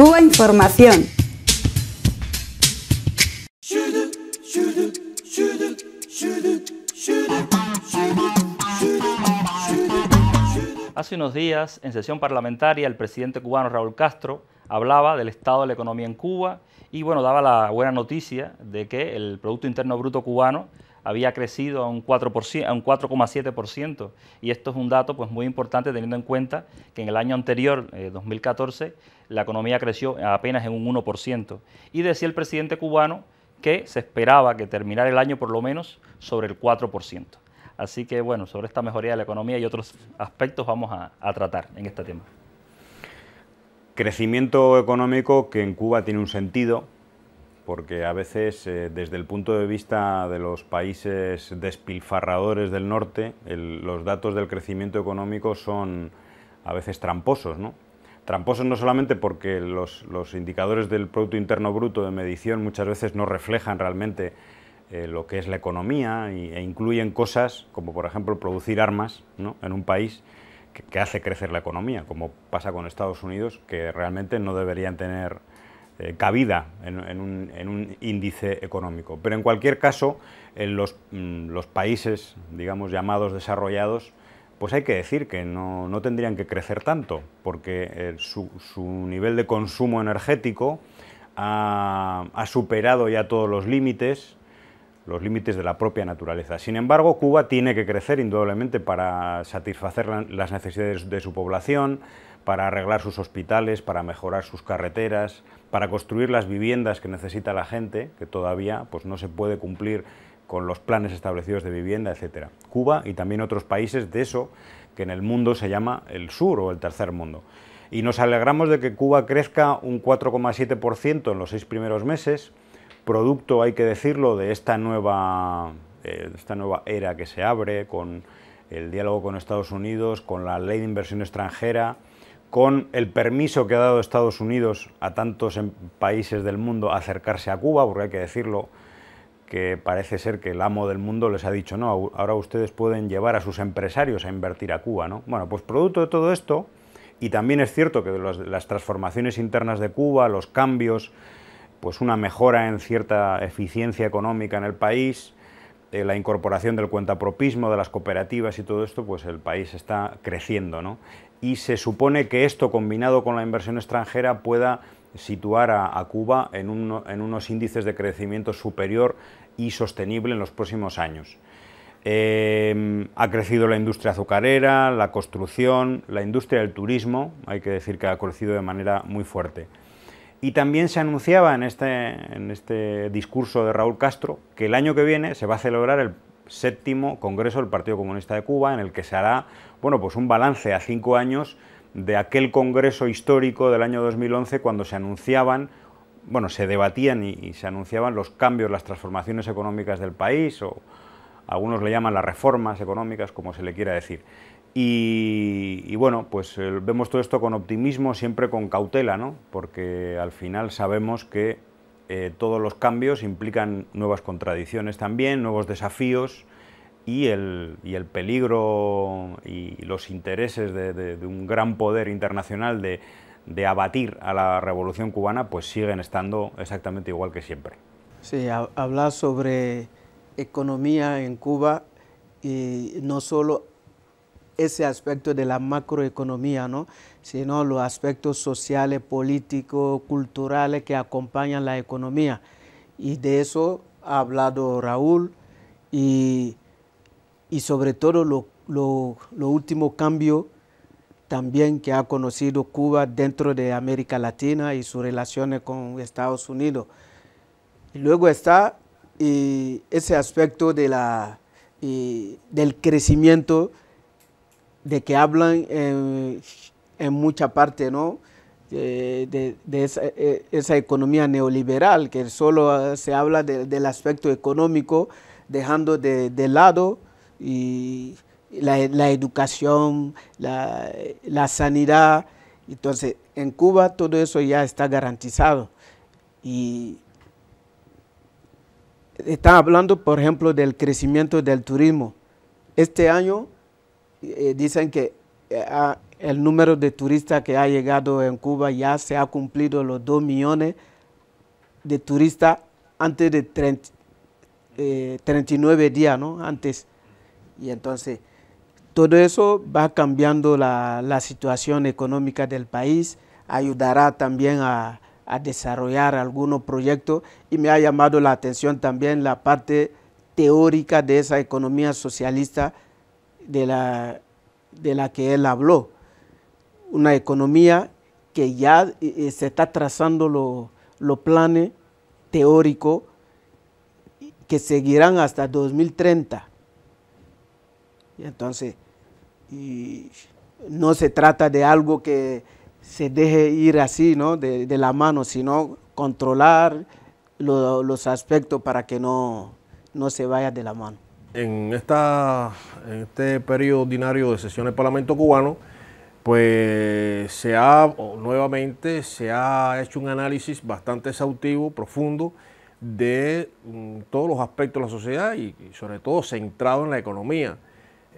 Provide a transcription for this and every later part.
Cuba Información. Hace unos días, en sesión parlamentaria, el presidente cubano Raúl Castro hablaba del estado de la economía en Cuba y bueno, daba la buena noticia de que el Producto Interno Bruto cubano había crecido a un 4,7%. Y esto es un dato pues, muy importante teniendo en cuenta que en el año anterior, 2014, eh, la economía creció apenas en un 1%. Y decía el presidente cubano que se esperaba que terminara el año por lo menos sobre el 4%. Así que bueno, sobre esta mejoría de la economía y otros aspectos vamos a, a tratar en este tema. Crecimiento económico que en Cuba tiene un sentido, porque a veces eh, desde el punto de vista de los países despilfarradores del norte, los datos del crecimiento económico son a veces tramposos, ¿no? Tramposos no solamente porque los, indicadores del Producto Interno Bruto de medición muchas veces no reflejan realmente eh, lo que es la economía e incluyen cosas como por ejemplo producir armas ¿no? en un país que hace crecer la economía, como pasa con Estados Unidos, que realmente no deberían tener eh, cabida en, un, índice económico. Pero en cualquier caso, en mm, los, países, digamos, llamados desarrollados, pues hay que decir que no, tendrían que crecer tanto, porque eh, su, nivel de consumo energético ha, superado ya todos los límites, los límites de la propia naturaleza. Sin embargo, Cuba tiene que crecer indudablemente para satisfacer las necesidades de su población, para arreglar sus hospitales, para mejorar sus carreteras, para construir las viviendas que necesita la gente, que todavía pues, no se puede cumplir con los planes establecidos de vivienda, etc. Cuba y también otros países de eso que en el mundo se llama el sur o el tercer mundo. Y nos alegramos de que Cuba crezca un 4,7% en los seis primeros meses, producto, hay que decirlo, de esta nueva, eh, esta nueva era que se abre con el diálogo con Estados Unidos, con la ley de inversión extranjera, con el permiso que ha dado Estados Unidos a tantos em, países del mundo a acercarse a Cuba, porque hay que decirlo, que parece ser que el amo del mundo les ha dicho, no, ahora ustedes pueden llevar a sus empresarios a invertir a Cuba, ¿no? Bueno, pues producto de todo esto, y también es cierto que las transformaciones internas de Cuba, los cambios, pues una mejora en cierta eficiencia económica en el país, eh, la incorporación del cuentapropismo, de las cooperativas y todo esto, pues el país está creciendo. ¿no? Y se supone que esto, combinado con la inversión extranjera, pueda situar a, Cuba en, unos índices de crecimiento superior y sostenible en los próximos años. Em, ha crecido la industria azucarera, la construcción, la industria del turismo, hay que decir que ha crecido de manera muy fuerte. Y también se anunciaba en este, en este discurso de Raúl Castro que el año que viene se va a celebrar el séptimo Congreso del Partido Comunista de Cuba, en el que se hará bueno, pues un balance a cinco años de aquel Congreso histórico del año 2011 cuando se anunciaban, bueno, se debatían y, se anunciaban los cambios, las transformaciones económicas del país algunos le llaman las reformas económicas, como se le quiera decir. Y, bueno, pues eh, vemos todo esto con optimismo, siempre con cautela, ¿no? porque al final sabemos que eh, todos los cambios implican nuevas contradicciones también, nuevos desafíos y el, peligro y los intereses de, un gran poder internacional de, de abatir a la revolución cubana, pues siguen estando exactamente igual que siempre. Sí, hablar sobre economía en Cuba y no solo ese aspecto de la macroeconomía, ¿no? sino los aspectos sociales, políticos, culturales que acompañan la economía. Y de eso ha hablado Raúl y, y sobre todo lo, lo, lo último cambio también que ha conocido Cuba dentro de América Latina y sus relaciones con Estados Unidos. Y luego está y ese aspecto de la, del crecimiento de que hablan en, mucha parte, ¿no? De, e, esa, economía neoliberal, que solo se habla del aspecto económico, dejando de, lado y la, educación, la, la, sanidad. Entonces, en Cuba todo eso ya está garantizado. Y están hablando, por ejemplo, del crecimiento del turismo. Este año eh, dicen que eh, el número de turistas que ha llegado en Cuba ya se ha cumplido los 2 millones de turistas antes de 30, 39 eh, días, ¿no? Antes. Y entonces, todo eso va cambiando la situación económica del país, ayudará también a, a desarrollar algunos proyectos y me ha llamado la atención también la parte teórica de esa economía socialista de la, de la que él habló. Una economía que ya eh, se está trazando los lo planes teóricos que seguirán hasta 2030. Y entonces, no se trata de algo que se deje ir así, ¿no? De, la mano, sino controlar los aspectos para que no, se vaya de la mano. En, esta, en este periodo ordinario de sesiones del Parlamento cubano, pues se ha, nuevamente, se ha hecho un análisis bastante exhaustivo, profundo, de mm, todos los aspectos de la sociedad y sobre todo centrado en la economía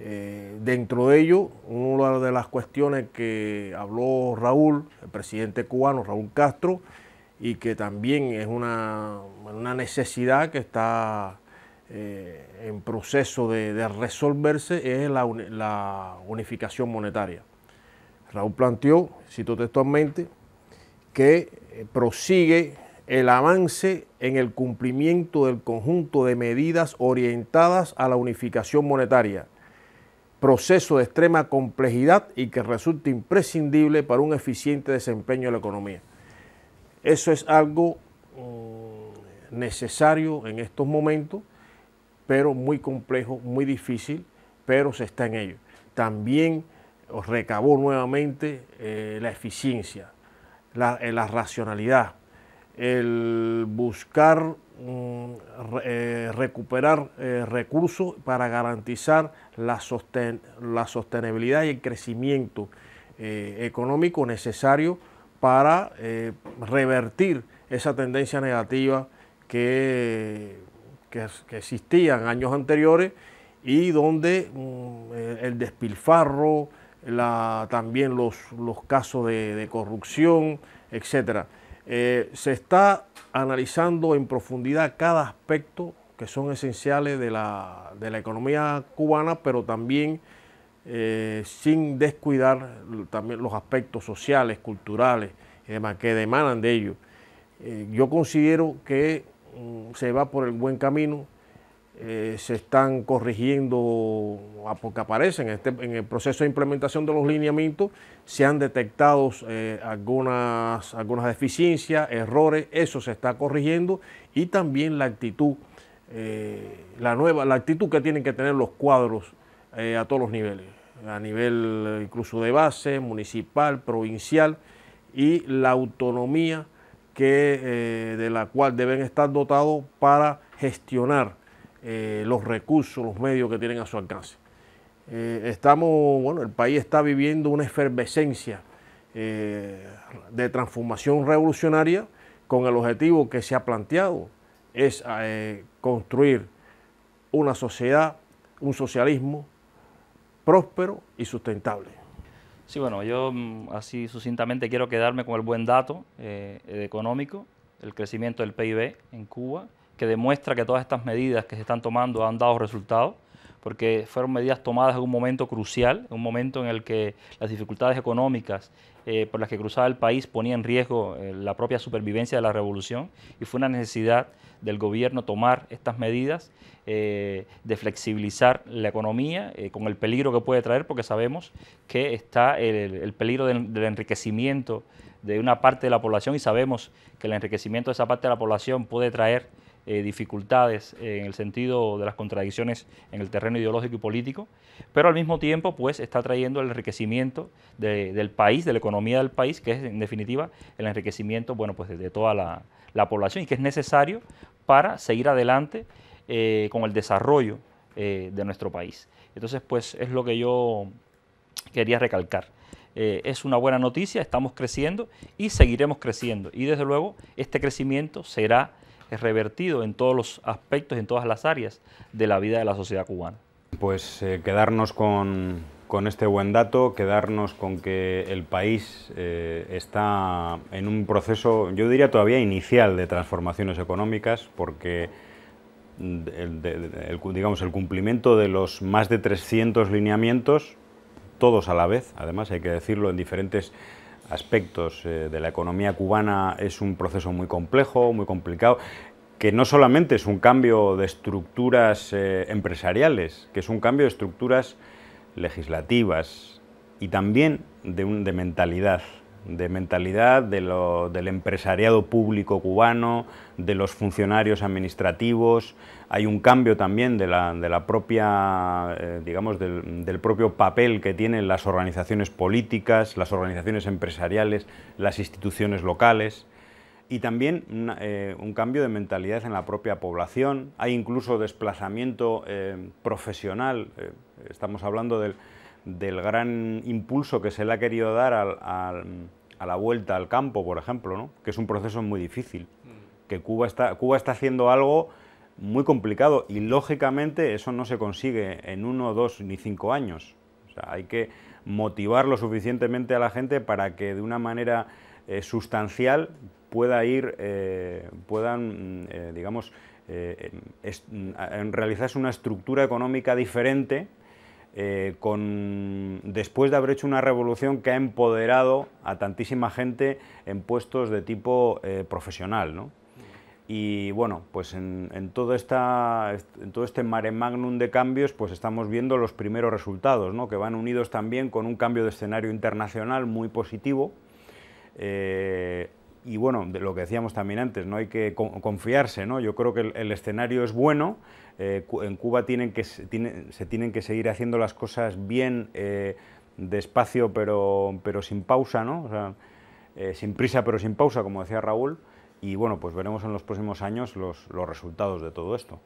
eh, dentro de ello, una de las cuestiones que habló Raúl, el presidente cubano Raúl Castro, y que también es una, necesidad que está eh, en proceso de, resolverse, es la, unificación monetaria. Raúl planteó, cito textualmente, que eh, prosigue el avance en el cumplimiento del conjunto de medidas orientadas a la unificación monetaria proceso de extrema complejidad y que resulta imprescindible para un eficiente desempeño de la economía. Eso es algo mm, necesario en estos momentos, pero muy complejo, muy difícil, pero se está en ello. También recabó nuevamente eh, la eficiencia, eh, la racionalidad, el buscar Mm, eh, recuperar eh, recursos para garantizar la, sostenibilidad y el crecimiento eh, económico necesario para revertir esa tendencia negativa que, existía en años anteriores y donde mm, el despilfarro, también los, casos de, de corrupción, etcétera eh, se está analizando en profundidad cada aspecto que son esenciales de la, economía cubana, pero también eh, sin descuidar también los aspectos sociales, culturales y demás que demandan de ellos. Eh, yo considero que mm, se va por el buen camino. Eh, se están corrigiendo, porque aparecen este, en, el proceso de implementación de los lineamientos, se han detectado eh, algunas, algunas deficiencias, errores, eso se está corrigiendo y también la actitud, eh, la nueva, la actitud que tienen que tener los cuadros a todos los niveles, a nivel incluso de base, municipal, provincial y la autonomía que, de la cual deben estar dotados para gestionar eh, los recursos, los medios que tienen a su alcance. Eh, estamos, bueno, el país está viviendo una efervescencia eh, de transformación revolucionaria con el objetivo que se ha planteado, es construir una sociedad, un socialismo próspero y sustentable. Sí, bueno, yo mm, así sucintamente quiero quedarme con el buen dato económico, el crecimiento del PIB en Cuba, que demuestra que todas estas medidas que se están tomando han dado resultados, porque fueron medidas tomadas en un momento crucial, en un momento en el que las dificultades económicas eh, por las que cruzaba el país ponían en riesgo eh, la propia supervivencia de la revolución y fue una necesidad del gobierno tomar estas medidas eh, de flexibilizar la economía con el peligro que puede traer porque sabemos que está el, peligro del enriquecimiento de una parte de la población y sabemos que el enriquecimiento de esa parte de la población puede traer eh, dificultades eh, en el sentido de las contradicciones en el terreno ideológico y político, pero al mismo tiempo pues está trayendo el enriquecimiento del país, de la economía del país, que es en definitiva el enriquecimiento bueno, pues, de, toda la, población y que es necesario para seguir adelante eh, con el desarrollo de nuestro país. Entonces pues es lo que yo quería recalcar. es una buena noticia, estamos creciendo y seguiremos creciendo. Y desde luego este crecimiento será es revertido en todos los aspectos, en todas las áreas de la vida de la sociedad cubana. Pues eh, quedarnos con, este buen dato, quedarnos con que el país eh, está en un proceso, yo diría todavía inicial, de transformaciones económicas, porque mm, digamos, el cumplimiento de los más de 300 lineamientos, todos a la vez, además hay que decirlo, en diferentes aspectos eh, de la economía cubana es un proceso muy complejo, muy complicado que no solamente es un cambio de estructuras eh, empresariales, que es un cambio de estructuras legislativas y también de, un, de mentalidad de mentalidad del empresariado público cubano, de los funcionarios administrativos. Hay un cambio también de la, propia, eh, digamos, del, propio papel que tienen las organizaciones políticas, las organizaciones empresariales, las instituciones locales. Y también eh, un cambio de mentalidad en la propia población. Hay incluso desplazamiento eh, profesional. estamos hablando del del gran impulso que se le ha querido dar a la vuelta al campo, por ejemplo, que es un proceso muy difícil, mm. que Cuba está, Cuba está haciendo algo muy complicado y lógicamente eso no se consigue en uno, dos ni cinco años. hay que motivar lo suficientemente a la gente para que de una manera eh, sustancial pueda ir, eh, puedan, mm, eh, digamos, mm, realizarse una estructura económica diferente eh, con, después de haber hecho una revolución que ha empoderado a tantísima gente en puestos de tipo eh, profesional. Y bueno, pues en, todo esta, en, todo este mare magnum de cambios, pues estamos viendo los primeros resultados, que van unidos también con un cambio de escenario internacional muy positivo. Eh, y bueno, de lo que decíamos también antes, no hay que confiarse, ¿no? Yo creo que el, escenario es bueno, eh, en Cuba tienen que, se tienen que seguir haciendo las cosas bien, eh, despacio pero, pero sin pausa, ¿no? Eh, sin prisa pero sin pausa, como decía Raúl, y bueno, pues veremos en los próximos años los, los resultados de todo esto.